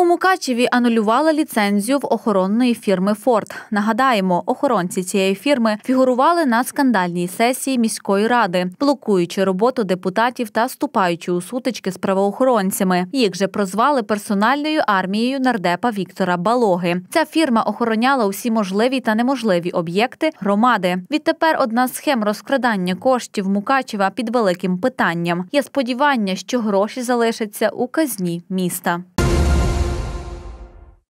У Мукачеві анулювали ліцензію в охоронної фірми Форт. Нагадаємо, охоронці цієї фірми фігурували на скандальній сесії міської ради, блокуючи роботу депутатів та вступаючи у сутички з правоохоронцями. Їх же прозвали персональною армією нардепа Віктора Балоги. Ця фірма охороняла усі можливі та неможливі об'єкти громади. Відтепер одна з схем розкрадання коштів Мукачева під великим питанням. Є сподівання, що гроші залишаться у казні міста.